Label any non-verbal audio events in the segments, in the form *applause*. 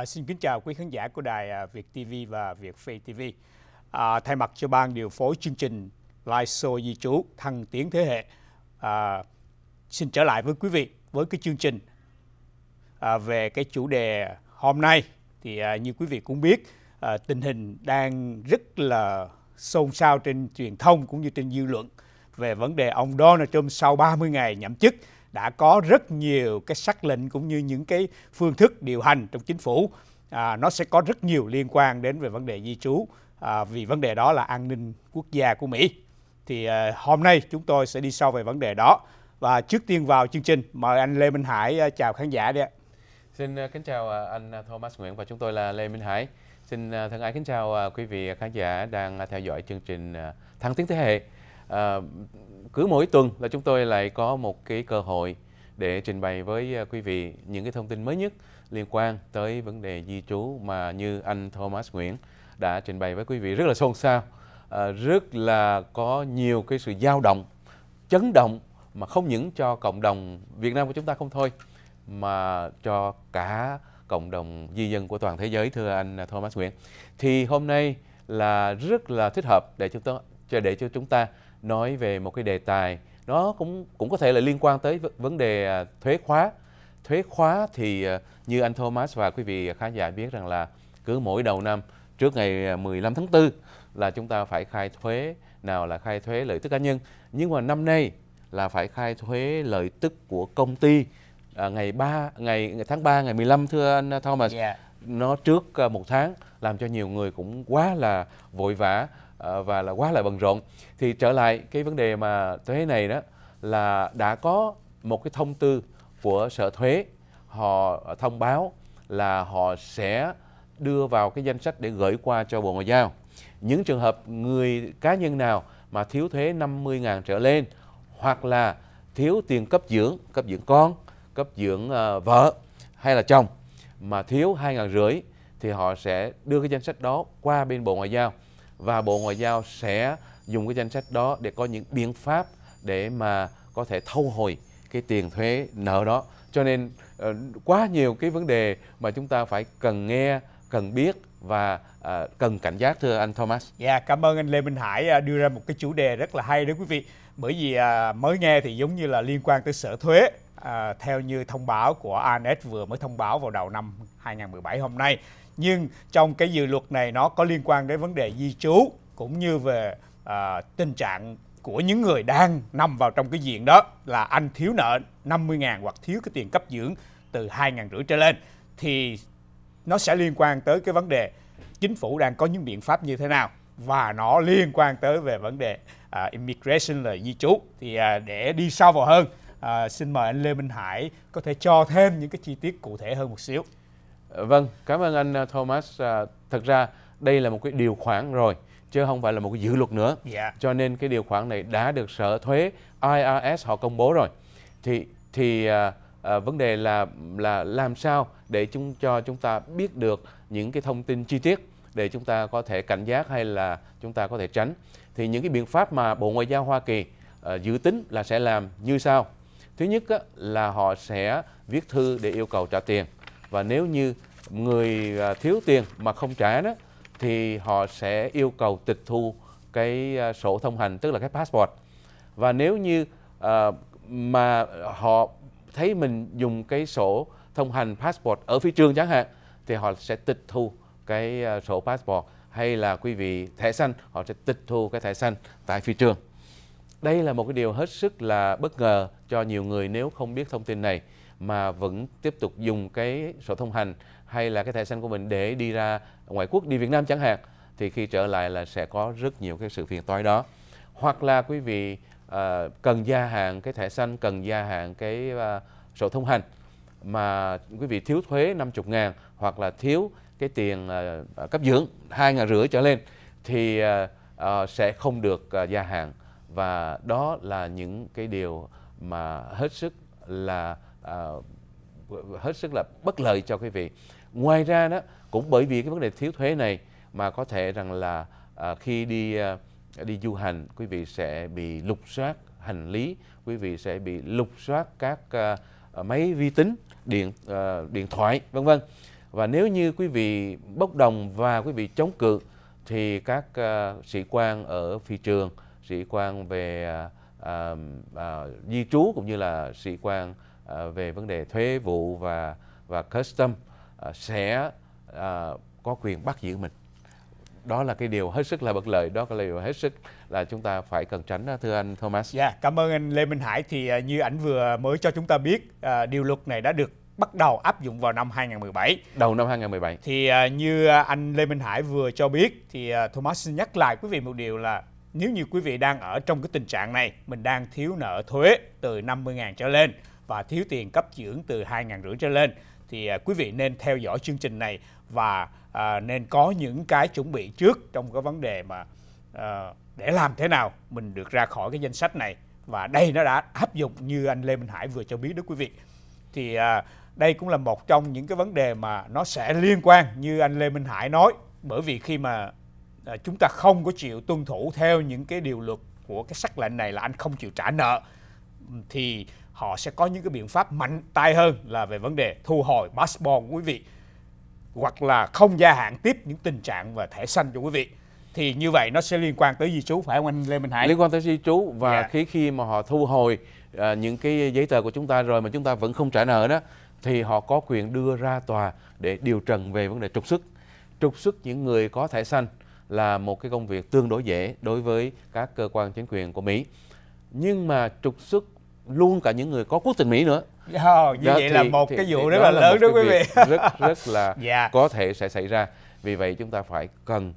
À, xin kính chào quý khán giả của đài à, Việt TV và Việt Phi TV. À, thay mặt cho ban điều phối chương trình live show di trú thăng tiến thế hệ, à, xin trở lại với quý vị với cái chương trình à, về cái chủ đề hôm nay. Thì à, như quý vị cũng biết, à, tình hình đang rất là xôn xao trên truyền thông cũng như trên dư luận về vấn đề ông Donald Trump sau 30 ngày nhậm chức đã có rất nhiều cái sắc lệnh cũng như những cái phương thức điều hành trong chính phủ à, nó sẽ có rất nhiều liên quan đến về vấn đề di trú à, vì vấn đề đó là an ninh quốc gia của Mỹ thì à, hôm nay chúng tôi sẽ đi sâu về vấn đề đó và trước tiên vào chương trình mời anh Lê Minh Hải à, chào khán giả đi ạ. Xin à, kính chào à, anh Thomas Nguyễn và chúng tôi là Lê Minh Hải. Xin thân ái kính chào quý vị khán giả đang theo dõi chương trình Thăng tiến thế hệ à, cứ mỗi tuần là chúng tôi lại có một cái cơ hội để trình bày với ờ, quý vị những cái thông tin mới nhất liên quan tới vấn đề di trú mà như anh Thomas Nguyễn đã trình bày với quý vị rất là xôn xao, à, rất là có nhiều cái sự dao động, chấn động mà không những cho cộng đồng Việt Nam của chúng ta không thôi mà cho cả cộng đồng di dân của toàn thế giới thưa anh Thomas Nguyễn. Thì hôm nay là rất là thích hợp để chúng ta để cho chúng ta nói về một cái đề tài nó cũng cũng có thể là liên quan tới vấn đề à, thuế khóa thuế khóa thì à, như anh Thomas và quý vị khán giả biết rằng là cứ mỗi đầu năm trước ngày 15 à, tháng 4 là chúng ta phải khai thuế nào là khai thuế lợi tức cá nhân nhưng mà năm nay là phải khai thuế lợi tức của công ty à, ngày 3 ngày tháng 3 ngày 15 thưa anh Thomas yeah. Dạ. nó trước một tháng làm cho nhiều người cũng quá là vội vã Ờ, và là quá là bận rộn thì trở lại cái vấn đề mà thuế này đó là đã có một cái thông tư của sở thuế họ thông báo là họ sẽ đưa vào cái danh sách để gửi qua cho Bộ Ngoại giao. Những trường hợp người cá nhân nào mà thiếu thuế 50.000 trở lên hoặc là thiếu tiền cấp dưỡng, cấp dưỡng con, cấp dưỡng uh, vợ hay là chồng mà thiếu 2.500 thì họ sẽ đưa cái danh sách đó qua bên Bộ Ngoại giao và Bộ Ngoại giao sẽ dùng cái danh sách đó để có những biện pháp để mà có thể thâu hồi cái tiền thuế nợ đó. Cho nên ờ, quá nhiều cái vấn đề mà chúng ta phải cần nghe, cần biết và à, cần cảnh giác thưa anh Thomas. Dạ yeah, cảm ơn anh Lê Minh Hải à, đưa ra một cái chủ đề rất là hay đó quý vị. Bởi vì à, mới nghe thì giống như là liên quan tới sở thuế à, theo như thông báo của ANS e vừa mới thông báo vào đầu năm 2017 hôm nay nhưng trong cái dự luật này nó có liên quan đến vấn đề di trú cũng như về à, tình trạng của những người đang nằm vào trong cái diện đó là anh thiếu nợ 50.000 hoặc thiếu cái tiền cấp dưỡng từ 2.000 rưỡi trở lên thì nó sẽ liên quan tới cái vấn đề chính phủ đang có những biện pháp như thế nào và nó liên quan tới về vấn đề à, immigration là di trú thì à, để đi sâu vào hơn à, xin mời anh Lê Minh Hải có thể cho thêm những cái chi tiết cụ thể hơn một xíu. Vâng, cảm ơn anh à, Thomas. À, thật ra đây là một cái điều khoản rồi chứ không phải là một cái dự luật nữa. Yeah. Dạ. Cho nên cái điều khoản này đã được sở thuế IRS họ công bố rồi. Thì thì à, à, vấn đề là là làm sao để chúng cho chúng ta biết được những cái thông tin chi tiết để chúng ta có thể cảnh giác hay là chúng ta có thể tránh. Thì những cái biện pháp mà Bộ Ngoại giao Hoa Kỳ à, dự tính là sẽ làm như sau. Thứ nhất á, là họ sẽ viết thư để yêu cầu trả tiền và nếu như người à, thiếu tiền mà không trả đó thì họ sẽ yêu cầu tịch thu cái à, sổ thông hành tức là cái passport và nếu như uh, mà họ thấy mình dùng cái sổ thông hành passport ở phía trường chẳng hạn thì họ sẽ tịch thu cái sổ passport hay là quý vị thẻ xanh họ sẽ tịch thu cái thẻ xanh tại phi trường đây là một cái điều hết sức là bất ngờ cho nhiều người nếu không biết thông tin này mà vẫn tiếp tục dùng cái sổ thông hành hay là cái thẻ xanh của mình để đi ra ngoại quốc đi Việt Nam chẳng hạn thì khi trở lại là sẽ có rất nhiều cái sự phiền toái đó hoặc là quý vị uh, cần gia hạn cái thẻ xanh cần gia hạn cái uh, sổ thông hành mà quý vị thiếu thuế 50 ngàn hoặc là thiếu cái tiền uh, cấp dưỡng hai ngàn rưỡi trở lên thì uh, uh, sẽ không được uh, gia hạn và đó là những cái điều mà hết sức là uh, hết sức là bất lợi cho quý vị ngoài ra đó cũng bởi vì cái vấn đề thiếu thuế này mà có thể rằng là à, khi đi à, đi du hành quý vị sẽ bị lục soát hành lý quý vị sẽ bị lục soát các à, máy vi tính điện à, điện thoại vân vân và nếu như quý vị bốc đồng và quý vị chống cự thì các à, sĩ quan ở phi trường sĩ quan về à, à, à di trú cũng như là sĩ quan Ờ, về vấn đề thuế vụ và và custom ờ, sẽ ờ, có quyền bắt giữ mình đó là cái điều hết sức là bất lợi đó là điều hết sức là chúng ta phải cần tránh đó, thưa anh Thomas. Dạ, yeah, cảm ơn anh Lê Minh Hải thì như ảnh vừa mới cho chúng ta biết điều luật này đã được bắt đầu áp dụng vào năm 2017. Đầu năm 2017. Thì như anh Lê Minh Hải vừa cho biết thì Thomas xin nhắc lại quý vị một điều là nếu như quý vị đang ở trong cái tình trạng này, mình đang thiếu nợ thuế từ 50.000 trở lên và thiếu tiền cấp dưỡng từ 2.000 rưỡi trở lên thì à, quý vị nên theo dõi chương trình này và à, nên có những cái chuẩn bị trước trong cái vấn đề mà à, để làm thế nào mình được ra khỏi cái danh sách này và đây nó đã áp dụng như anh Lê Minh Hải vừa cho biết đó quý vị thì à, đây cũng là một trong những cái vấn đề mà nó sẽ liên quan như anh Lê Minh Hải nói bởi vì khi mà à, chúng ta không có chịu tuân thủ theo những cái điều luật của cái sắc lệnh này là anh không chịu trả nợ thì họ sẽ có những cái biện pháp mạnh tay hơn là về vấn đề thu hồi passport của quý vị hoặc là không gia hạn tiếp những tình trạng và thẻ xanh cho quý vị thì như vậy nó sẽ liên quan tới di trú phải không anh Lê Minh Hải? Liên quan tới di trú và yeah. Dạ. khi khi mà họ thu hồi uh, những cái giấy tờ của chúng ta rồi mà chúng ta vẫn không trả nợ đó thì họ có quyền đưa ra tòa để điều trần về vấn đề trục xuất. Trục xuất những người có thẻ xanh là một cái công việc tương đối dễ đối với các cơ quan chính quyền của Mỹ. Nhưng mà trục xuất luôn cả những người có quốc tịch Mỹ nữa. Dạ, oh, như đó, vậy thì, là một thì, cái vụ rất là lớn đó quý vị. *laughs* rất rất là yeah. *laughs* Dạ. có thể sẽ xảy ra. Vì vậy chúng ta phải cần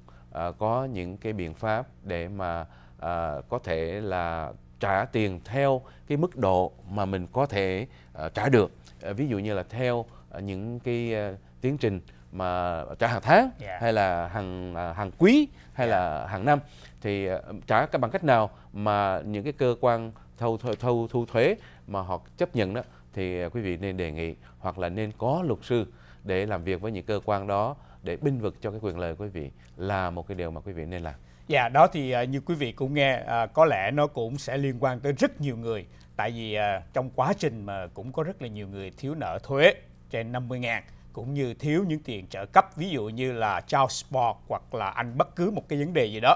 uh, có những cái biện pháp để mà uh, có thể là trả tiền theo cái mức độ mà mình có thể uh, trả được. Uh, ví dụ như là theo uh, những cái uh, tiến trình mà trả hàng tháng yeah. Dạ. hay là hàng hàng quý hay yeah. là hàng năm thì trả bằng cách nào mà những cái cơ quan thâu, thâu, thâu thu thuế mà họ chấp nhận đó thì à, quý vị nên đề nghị hoặc là nên có luật sư để làm việc với những cơ quan đó để binh vực cho cái quyền lợi của quý vị là một cái điều mà quý vị nên làm. Dạ, đó thì à, như quý vị cũng nghe à, có lẽ nó cũng sẽ liên quan tới rất nhiều người tại vì trong quá trình mà cũng có rất là nhiều người thiếu nợ thuế trên 50 ngàn cũng như thiếu những tiền trợ cấp ví dụ như là child support hoặc là anh bất cứ một cái vấn đề gì đó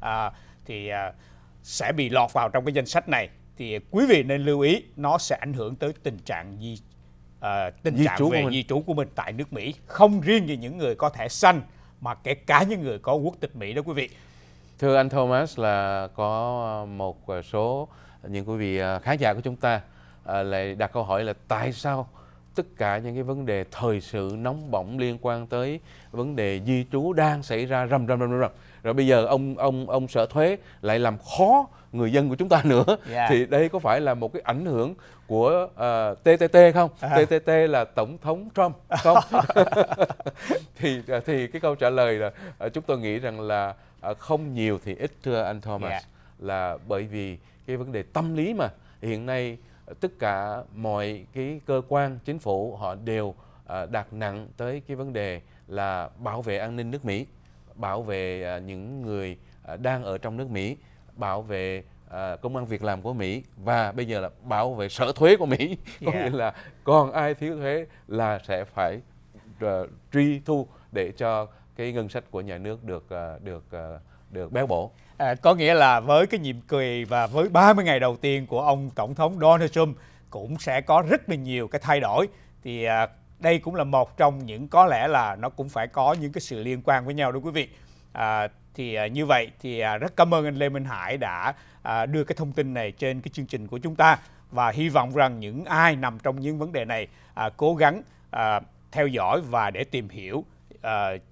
à, thì sẽ bị lọt vào trong cái danh sách này thì quý vị nên lưu ý nó sẽ ảnh hưởng tới tình trạng di uh, tình di trạng về di trú của mình tại nước Mỹ không riêng gì những người có thẻ xanh mà kể cả những người có quốc tịch Mỹ đó quý vị. Thưa anh Thomas là có ờ, một ờ, số những quý vị khán giả của chúng ta lại đặt câu hỏi là tại sao tất cả những cái vấn đề thời sự nóng bỏng liên quan tới vấn đề di trú đang xảy ra rầm rầm rầm rầm rồi bây giờ ông ông ông sở thuế lại làm khó người dân của chúng ta *laughs* nữa yeah. Dạ. thì đây có phải là một cái ảnh hưởng của uh, ờ, TTT không? À. TTT là tổng thống Trump không? *laughs* thì ờ, thì cái câu trả lời là ờ, chúng tôi nghĩ rằng là không nhiều thì ít thưa anh Thomas yeah. Dạ. là bởi vì cái vấn đề tâm lý mà hiện nay tất cả mọi cái cơ quan chính phủ họ đều đặt nặng tới cái vấn đề là bảo vệ an ninh nước Mỹ, bảo vệ những người đang ở trong nước Mỹ bảo vệ à, công an việc làm của Mỹ và bây giờ là bảo vệ sở thuế của Mỹ *laughs* có yeah. Dạ. nghĩa là còn ai thiếu thuế là sẽ phải uh, truy thu để cho cái ngân sách của nhà nước được uh, được uh, được béo bổ à, có nghĩa là với cái nhiệm kỳ và với 30 ngày đầu tiên của ông tổng thống Donald Trump cũng sẽ có rất là nhiều cái thay đổi thì à, đây cũng là một trong những có lẽ là nó cũng phải có những cái sự liên quan với nhau đó quý vị à, thì à, như vậy thì à, rất cảm ơn anh Lê Minh Hải đã à, đưa cái thông tin này trên cái chương trình của chúng ta và hy vọng rằng những ai nằm trong những vấn đề này à, cố gắng à, theo dõi và để tìm hiểu uh,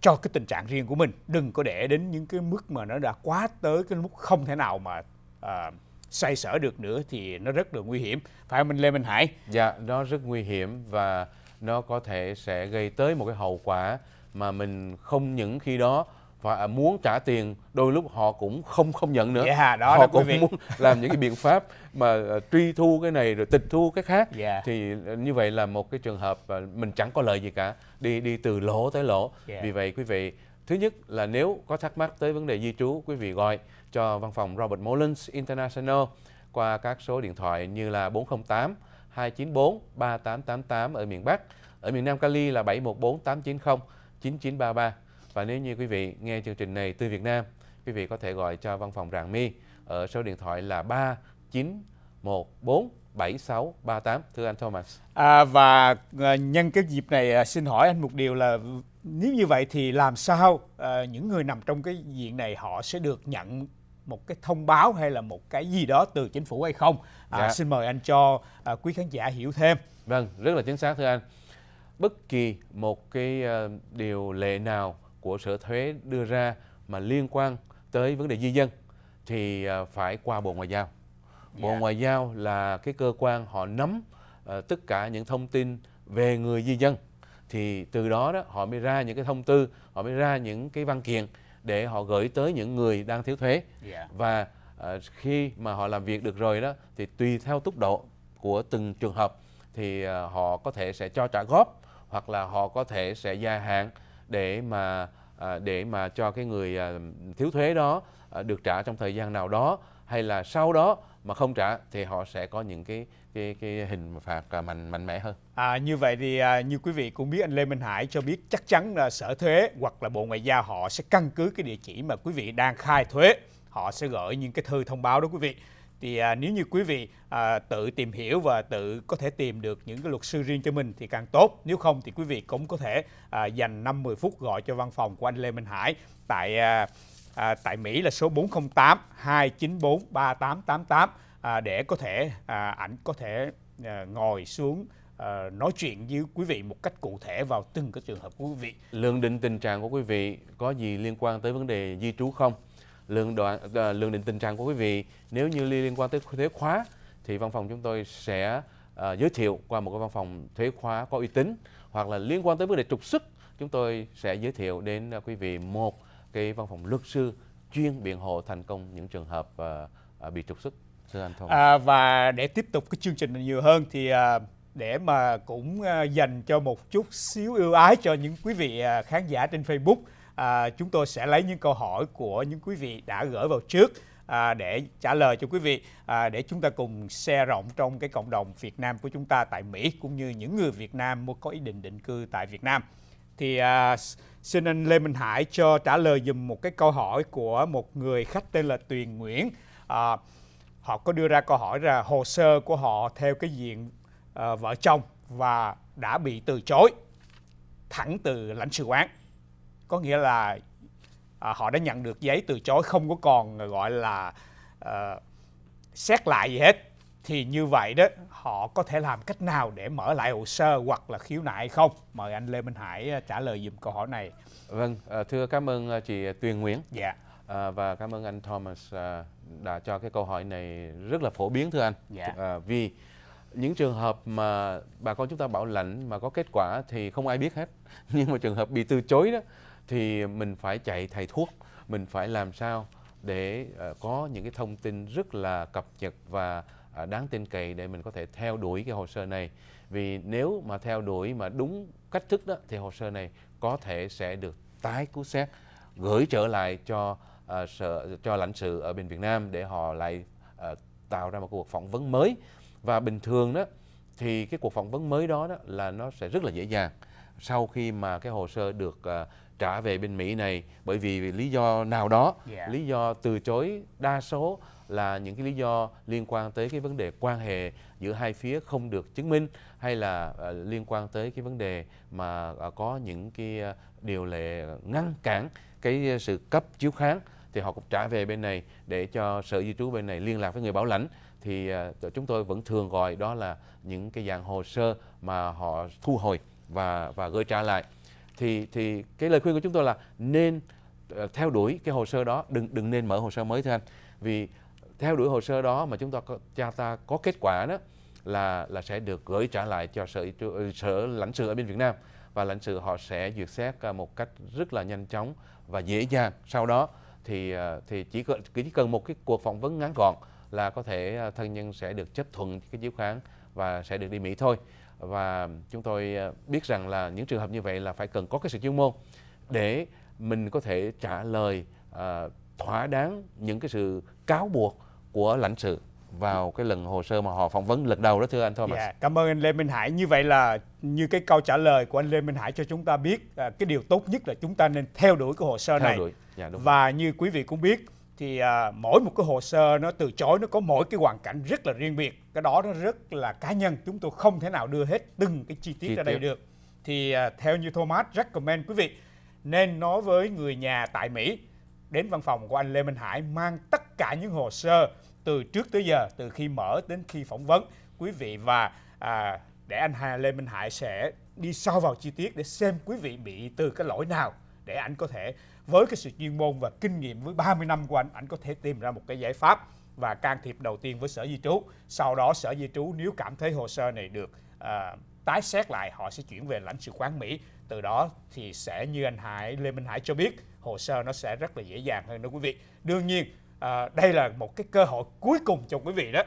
cho cái tình trạng riêng của mình đừng có để đến những cái mức mà nó đã quá tới cái mức không thể nào mà uh, xoay sở được nữa thì nó rất là nguy hiểm phải không anh Lê Minh Hải? Dạ, nó rất nguy hiểm và nó có thể sẽ gây tới một cái hậu quả mà mình không những khi đó và muốn trả tiền đôi lúc họ cũng không không nhận nữa yeah, đó họ đó, cũng muốn *laughs* làm những cái biện pháp mà ờ, truy thu cái này rồi tịch thu cái khác yeah. Dạ. thì ờ, như vậy là một cái trường hợp mình chẳng có lợi gì cả đi đi từ lỗ tới lỗ yeah. Dạ. vì vậy quý vị thứ nhất là nếu có thắc mắc tới vấn đề di trú quý vị gọi cho văn phòng Robert Mullins International qua các số điện thoại như là 408 294 3888 ở miền Bắc ở miền Nam Cali là 714 890 9933 và nếu như quý vị nghe chương trình này từ Việt Nam, quý vị có thể gọi cho văn phòng Rạng Mi ở số điện thoại là 3914 7638 thưa anh Thomas. À, và à, nhân cái dịp này à, xin hỏi anh một điều là nếu như vậy thì làm sao à, những người nằm trong cái diện này họ sẽ được nhận một cái thông báo hay là một cái gì đó từ chính phủ hay không? À, dạ. Xin mời anh cho à, quý khán giả hiểu thêm. Vâng, rất là chính xác thưa anh. Bất kỳ một cái à, điều lệ nào của Sở Thuế đưa ra mà liên quan tới vấn đề di dân thì à, phải qua Bộ Ngoại giao. Bộ yeah. Dạ. Ngoại giao là cái cơ quan họ nắm uh, tất cả những thông tin về người di dân thì từ đó đó họ mới ra những cái thông tư, họ mới ra những cái văn kiện để họ gửi tới những người đang thiếu thuế. Yeah. Dạ. Và uh, khi mà họ làm việc được rồi đó thì tùy theo tốc độ của từng trường hợp thì uh, họ có thể sẽ cho trả góp hoặc là họ có thể sẽ gia hạn để mà à, để mà cho cái người à, thiếu thuế đó à, được trả trong thời gian nào đó hay là sau đó mà không trả thì họ sẽ có những cái cái cái hình phạt mạnh mạnh mẽ hơn. À, như vậy thì như quý vị cũng biết anh Lê Minh Hải cho biết chắc chắn là sở thuế hoặc là bộ ngoại giao họ sẽ căn cứ cái địa chỉ mà quý vị đang khai thuế họ sẽ gửi những cái thư thông báo đó quý vị thì à, nếu như quý vị à, tự tìm hiểu và tự có thể tìm được những cái luật sư riêng cho mình thì càng tốt nếu không thì quý vị cũng có thể à, dành 50 phút gọi cho văn phòng của anh Lê Minh Hải tại à, à, tại Mỹ là số 408 294 3888 à, để có thể à, ảnh có thể à, ngồi xuống à, nói chuyện với quý vị một cách cụ thể vào từng cái trường hợp của quý vị. lương định tình trạng của quý vị có gì liên quan tới vấn đề di trú không? lương đoạn ờ, lương định tình trạng của quý vị nếu như liên quan tới thuế khóa thì văn phòng chúng tôi sẽ uh, giới thiệu qua một cái văn phòng thuế khóa có uy tín hoặc là liên quan tới vấn đề trục xuất chúng tôi sẽ giới thiệu đến uh, quý vị một cái văn phòng luật sư chuyên biện hộ thành công những trường hợp uh, uh, bị trục xuất À, và để tiếp tục cái chương trình này nhiều hơn thì uh, để mà cũng à, dành cho một chút xíu ưu ái cho những quý vị à, khán giả trên Facebook à, chúng tôi sẽ lấy những câu hỏi của những quý vị đã gửi vào trước à, để trả lời cho quý vị à, để chúng ta cùng xe rộng trong cái cộng đồng Việt Nam của chúng ta tại Mỹ cũng như những người Việt Nam muốn có ý định định cư tại Việt Nam thì à, xin anh Lê Minh Hải cho trả lời dùm một cái câu hỏi của một người khách tên là Tuyền Nguyễn à, họ có đưa ra câu hỏi là hồ sơ của họ theo cái diện à, vợ chồng và đã bị từ chối thẳng từ lãnh sự quán có nghĩa là à, họ đã nhận được giấy từ chối không có còn à, gọi là à, xét lại gì hết thì như vậy đó họ có thể làm cách nào để mở lại hồ sơ hoặc là khiếu nại không mời anh Lê Minh Hải à, trả lời dùm câu hỏi này vâng à, thưa cảm ơn chị Tuyền Nguyễn dạ và cảm ơn anh Thomas đã cho cái câu hỏi này rất là phổ biến thưa anh dạ. vì những trường hợp mà bà con chúng ta bảo lãnh mà có kết quả thì không ai biết hết *laughs* nhưng mà trường hợp bị từ chối đó thì mình phải chạy thầy thuốc mình phải làm sao để ờ, có những cái thông tin rất là cập nhật và ờ, đáng tin cậy để mình có thể theo đuổi cái hồ sơ này vì nếu mà theo đuổi mà đúng cách thức đó thì hồ sơ này có thể sẽ được tái cứu xét gửi trở lại cho ờ, sở, cho lãnh sự ở bên Việt Nam để họ lại tạo ra một cuộc phỏng vấn mới và bình thường đó thì cái cuộc phỏng vấn mới đó, đó là nó sẽ rất là dễ dàng sau khi mà cái hồ sơ được trả về bên Mỹ này bởi vì, vì lý do nào đó, yeah. Dạ. lý do từ chối đa số là những cái lý do liên quan tới cái vấn đề quan hệ giữa hai phía không được chứng minh hay là uh, liên quan tới cái vấn đề mà uh, có những cái uh, điều lệ ngăn cản cái sự cấp chiếu kháng thì họ cũng trả về bên này để cho sở di trú bên này liên lạc với người bảo lãnh thì chúng tôi vẫn thường gọi đó là những cái dạng hồ sơ mà họ thu hồi và và gửi trả lại thì thì cái lời khuyên của chúng tôi là nên ờ, theo đuổi cái hồ sơ đó đừng đừng nên mở hồ sơ mới thưa anh vì theo đuổi hồ sơ đó mà chúng ta có, cha ta có kết quả đó là là sẽ được gửi trả lại cho sở ờ, sở lãnh sự ở bên Việt Nam và lãnh sự họ sẽ duyệt xét ờ, một cách rất là nhanh chóng và dễ dàng sau đó thì thì chỉ cần chỉ cần một cái cuộc phỏng vấn ngắn gọn là có thể thân nhân sẽ được chấp thuận cái chiếu kháng và sẽ được đi Mỹ thôi và chúng tôi ờ, biết rằng là những trường hợp như vậy là phải cần có cái sự chuyên môn để mình có thể trả lời à, thỏa đáng những cái sự cáo buộc của lãnh sự vào cái lần hồ sơ mà họ phỏng vấn lần đầu đó thưa anh Thomas. Yeah, dạ, cảm ơn anh Lê Minh Hải. Như vậy là như cái câu trả lời của anh Lê Minh Hải cho chúng ta biết à, cái điều tốt nhất là chúng ta nên theo đuổi cái hồ sơ theo này. Đuổi. Yeah, dạ, đúng. Và như quý vị cũng biết thì à, mỗi một cái hồ sơ nó từ chối nó có mỗi cái hoàn cảnh rất là riêng biệt cái đó nó rất là cá nhân chúng tôi không thể nào đưa hết từng cái chi tiết ra đây được thì à, theo như Thomas recommend quý vị nên nói với người nhà tại Mỹ đến văn phòng của anh Lê Minh Hải mang tất cả những hồ sơ từ trước tới giờ từ khi mở đến khi phỏng vấn quý vị và à, để anh Hà Lê Minh Hải sẽ đi sâu vào chi tiết để xem quý vị bị từ cái lỗi nào để anh có thể với cái sự chuyên môn và kinh nghiệm với 30 năm của anh anh có thể tìm ra một cái giải pháp và can thiệp đầu tiên với sở di trú sau đó sở di trú nếu cảm thấy hồ sơ này được uh, tái xét lại họ sẽ chuyển về lãnh sự quán Mỹ từ đó thì sẽ như anh Hải Lê Minh Hải cho biết hồ sơ nó sẽ rất là dễ dàng hơn đó quý vị đương nhiên à, đây là một cái cơ hội cuối cùng cho quý vị đó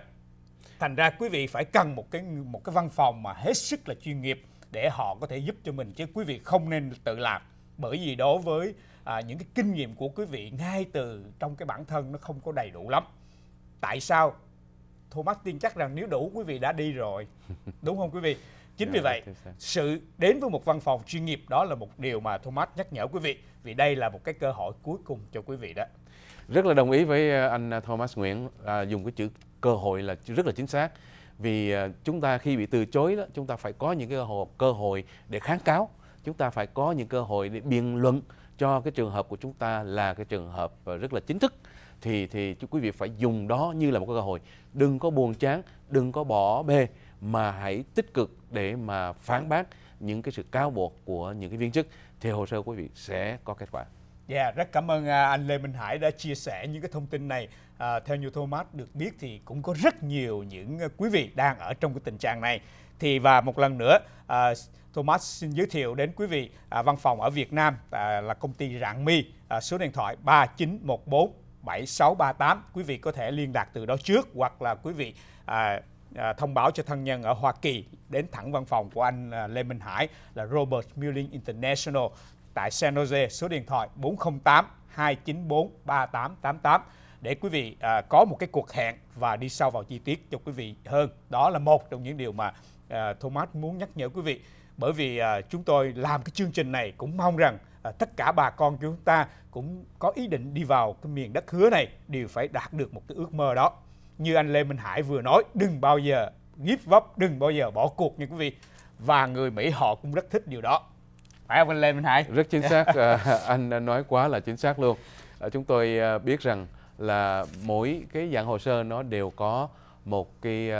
thành ra quý vị phải cần một cái một cái văn phòng mà hết sức là chuyên nghiệp để họ có thể giúp cho mình chứ quý vị không nên tự làm bởi vì đối với à, những cái kinh nghiệm của quý vị ngay từ trong cái bản thân nó không có đầy đủ lắm tại sao Thomas tin chắc rằng nếu đủ quý vị đã đi rồi *laughs* đúng không quý vị chính vì dạ, vậy sự đến với một văn phòng chuyên nghiệp đó là một điều mà Thomas nhắc nhở quý vị vì đây là một cái cơ hội cuối cùng cho quý vị đó rất là đồng ý với à, anh à, Thomas Nguyễn à, dùng cái chữ cơ hội là rất là chính xác vì à, chúng ta khi bị từ chối đó chúng ta phải có những cái cơ hội, cơ hội để kháng cáo chúng ta phải có những cơ hội để biện luận cho cái trường hợp của chúng ta là cái trường hợp ờ, rất là chính thức thì thì quý vị phải dùng đó như là một cơ hội đừng có buồn chán đừng có bỏ bê mà hãy tích cực để mà phản bác những cái sự cáo buộc của những cái viên chức thì hồ sơ quý vị sẽ có kết quả Dạ, yeah, rất cảm ơn à, anh Lê Minh Hải đã chia sẻ những cái thông tin này. À, theo như Thomas được biết thì cũng có rất nhiều những à, quý vị đang ở trong cái tình trạng này. Thì và một lần nữa, à, Thomas xin giới thiệu đến quý vị à, văn phòng ở Việt Nam à, là công ty Rạng Mi, à, số điện thoại 3914 7638. Quý vị có thể liên lạc từ đó trước hoặc là quý vị à, À, thông báo cho thân nhân ở Hoa Kỳ đến thẳng văn phòng của anh à, Lê Minh Hải là Robert Mulling International tại San Jose, số điện thoại 408 294 3888 để quý vị à, có một cái cuộc hẹn và đi sâu vào chi tiết cho quý vị hơn. Đó là một trong những điều mà à, Thomas muốn nhắc nhở quý vị bởi vì à, chúng tôi làm cái chương trình này cũng mong rằng à, tất cả bà con chúng ta cũng có ý định đi vào cái miền đất hứa này đều phải đạt được một cái ước mơ đó. Như anh Lê Minh Hải vừa nói, đừng bao giờ give up, đừng bao giờ bỏ cuộc nha quý vị. Và người Mỹ họ cũng rất thích điều đó phải không anh Lê Minh Hải? Rất chính dạ. xác, *laughs* à, anh nói quá là chính xác luôn. À, chúng tôi à, biết rằng là mỗi cái dạng hồ sơ nó đều có một cái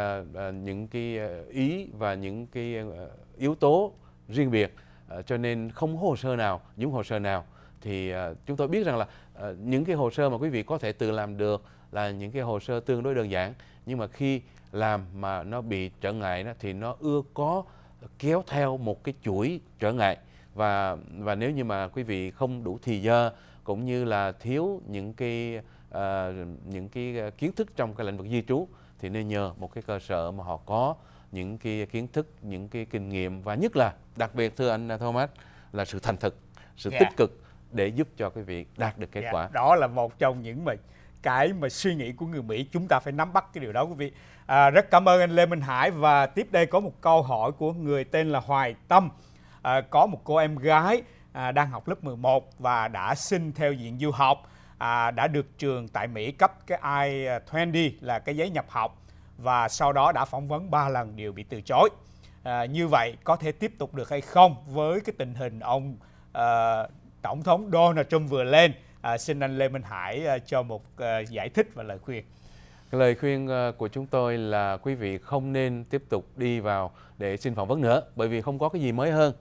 những cái ý và những cái yếu tố riêng biệt cho nên không hồ sơ nào những hồ sơ nào thì chúng tôi biết rằng là những cái hồ sơ mà quý vị có thể tự làm được là những cái hồ sơ tương đối đơn giản nhưng mà khi làm mà nó bị trở ngại thì nó ưa có kéo theo một cái chuỗi trở ngại và và nếu như mà quý vị không đủ thì giờ cũng như là thiếu những cái uh, những cái à, kiến thức trong cái lĩnh vực di trú thì nên nhờ một cái cơ sở mà họ có những cái kiến thức những cái kinh nghiệm và nhất là đặc biệt thưa anh Thomas là sự thành thực sự yeah. Dạ. tích cực để giúp cho quý vị đạt được kết yeah. Dạ, quả đó là một trong những mà cái mà suy nghĩ của người Mỹ chúng ta phải nắm bắt cái điều đó quý vị à, rất cảm ơn anh Lê Minh Hải và tiếp đây có một câu hỏi của người tên là Hoài Tâm à, có một cô em gái à, đang học lớp 11 và đã xin theo diện du học à, đã được trường tại Mỹ cấp cái I-20 à, là cái giấy nhập học và sau đó đã phỏng vấn 3 lần đều bị từ chối. À, như vậy có thể tiếp tục được hay không với cái tình hình ông à, tổng thống Donald Trump vừa lên à, xin anh Lê Minh Hải à, cho một à, giải thích và lời khuyên. lời khuyên à, của chúng tôi là quý vị không nên tiếp tục đi vào để xin phỏng vấn nữa bởi vì không có cái gì mới hơn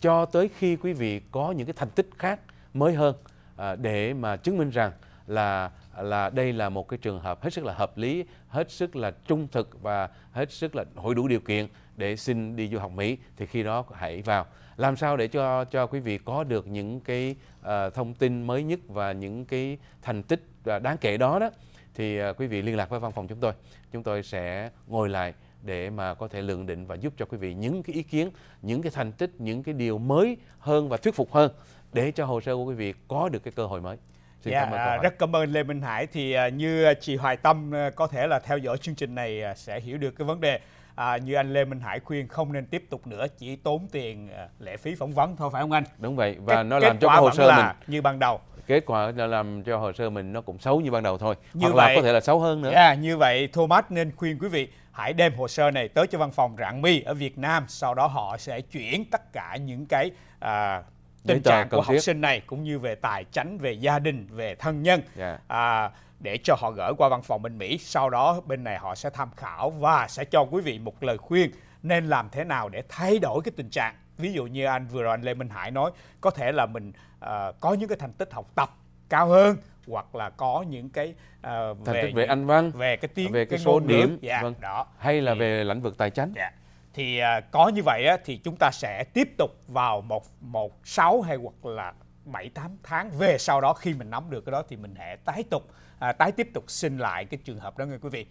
cho tới khi quý vị có những cái thành tích khác mới hơn à, để mà chứng minh rằng là là đây là một cái trường hợp hết sức là hợp lý, hết sức là trung thực và hết sức là hội đủ điều kiện để xin đi du học Mỹ thì khi đó hãy vào. Làm sao để cho cho quý vị có được những cái uh, thông tin mới nhất và những cái thành tích uh, đáng kể đó đó thì uh, quý vị liên lạc với văn phòng chúng tôi. Chúng tôi sẽ ngồi lại để mà có thể lượng định và giúp cho quý vị những cái ý kiến, những cái thành tích, những cái điều mới hơn và thuyết phục hơn để cho hồ sơ của quý vị có được cái cơ hội mới. Xin dạ, cảm ơn à, rất cảm ơn Lê Minh Hải thì à, như chị Hoài Tâm à, có thể là theo dõi chương trình này sẽ hiểu được cái vấn đề à, như anh Lê Minh Hải khuyên không nên tiếp tục nữa chỉ tốn tiền à, lệ phí phỏng vấn thôi phải không anh? Đúng vậy và cái, nó làm cho cái hồ sơ mình như ban đầu kết quả là làm cho hồ sơ mình nó cũng xấu như ban đầu thôi như hoặc vậy, là có thể là xấu hơn nữa. Yeah, dạ, như vậy Thomas nên khuyên quý vị hãy đem hồ sơ này tới cho văn phòng rạng mi ở Việt Nam sau đó họ sẽ chuyển tất cả những cái à, tình trạng của thiết. học sinh này cũng như về tài chính, về gia đình về thân nhân yeah. Dạ. à, để cho họ gửi qua văn phòng bên Mỹ sau đó bên này họ sẽ tham khảo và sẽ cho quý vị một lời khuyên nên làm thế nào để thay đổi cái tình trạng ví dụ như anh vừa rồi anh Lê Minh Hải nói có thể là mình uh, có những cái thành tích học tập cao hơn hoặc là có những cái uh, thành về tích về anh văn về cái tiếng về cái, cái số điểm dạ, vâng. đó hay là thì, về lĩnh vực tài chính dạ. thì uh, có như vậy á, thì chúng ta sẽ tiếp tục vào một một sáu hay hoặc là bảy tám tháng về sau đó khi mình nắm được cái đó thì mình sẽ tái tục à, tái tiếp tục xin lại cái trường hợp đó nghe quý vị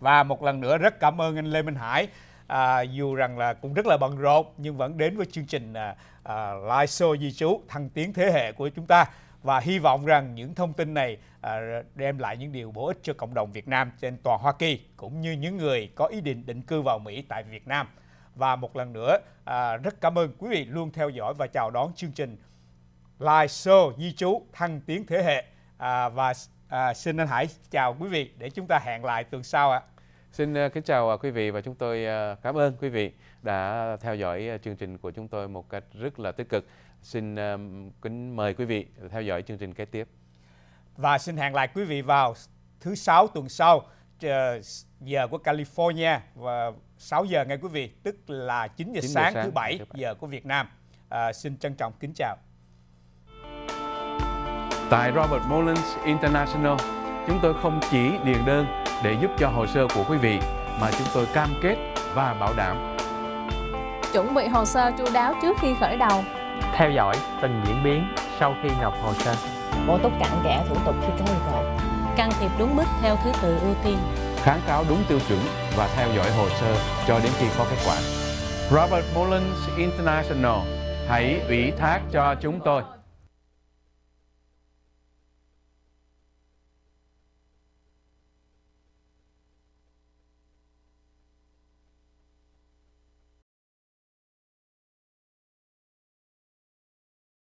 và một lần nữa rất cảm ơn anh Lê Minh Hải à, dù rằng là cũng rất là bận rộn nhưng vẫn đến với chương trình à, à, live show di chú thăng tiến thế hệ của chúng ta và hy vọng rằng những thông tin này à, đem lại những điều bổ ích cho cộng đồng Việt Nam trên toàn Hoa Kỳ cũng như những người có ý định định cư vào Mỹ tại Việt Nam. Và một lần nữa à, rất cảm ơn quý vị luôn theo dõi và chào đón chương trình Live Show Di Chú Thăng Tiến Thế Hệ à, và xin anh Hải chào quý vị để chúng ta hẹn lại tuần sau ạ. Xin kính chào quý vị và chúng tôi cảm ơn quý vị đã theo dõi chương trình của chúng tôi một cách rất là tích cực. Xin uh, kính mời quý vị theo dõi chương trình kế tiếp. Và xin hẹn lại quý vị vào thứ sáu tuần sau ờ, giờ của California và 6 giờ ngay quý vị, tức là 9 giờ, 9 giờ sáng, sáng thứ bảy giờ của Việt Nam. À, xin trân trọng kính chào. Tại Robert Mullins International, chúng tôi không chỉ điền đơn để giúp cho hồ sơ của quý vị mà chúng tôi cam kết và bảo đảm chuẩn bị hồ sơ chu đáo trước khi khởi đầu theo dõi từng diễn biến sau khi nộp hồ sơ bổ túc cặn kẽ thủ tục khi có yêu cầu can thiệp đúng mức theo thứ tự ưu tiên kháng cáo đúng tiêu chuẩn và theo dõi hồ sơ cho đến khi có kết quả Robert Mullins International hãy ủy thác cho chúng tôi